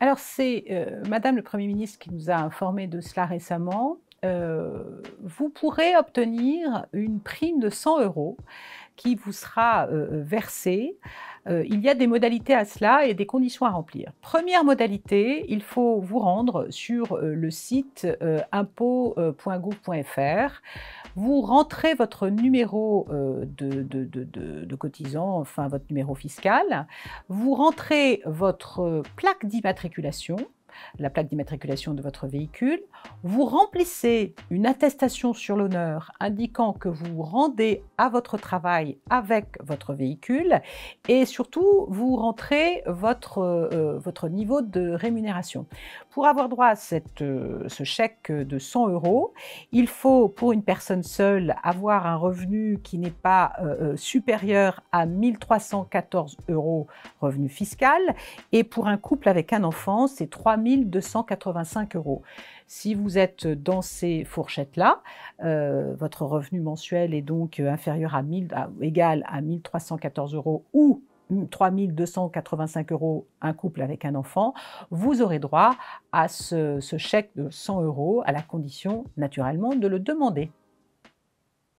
Alors c'est euh, Madame le Premier ministre qui nous a informé de cela récemment. Euh, vous pourrez obtenir une prime de 100 euros qui vous sera euh, versée. Euh, il y a des modalités à cela et des conditions à remplir. Première modalité, il faut vous rendre sur le site euh, Vous rentrez votre numéro de, de, de, cotisant, enfin votre numéro fiscal. Vous rentrez votre plaque d'immatriculation la plaque d'immatriculation de votre véhicule. Vous remplissez une attestation sur l'honneur indiquant que vous rendez à votre travail avec votre véhicule et surtout vous rentrez votre, euh, votre niveau de rémunération. Pour avoir droit à euh, ce chèque de 100 euros, il faut pour une personne seule avoir un revenu qui n'est pas euh, supérieur à 1314 euros revenu fiscal et pour un couple avec un enfant, c'est 3 285 euros. Si vous êtes dans ces fourchettes-là, euh, votre revenu mensuel est donc euh, inférieur à 1000, à, égal à 1314 euros ou 3285 euros un couple avec un enfant, vous aurez droit à ce chèque de 100 euros à la condition naturellement de le demander.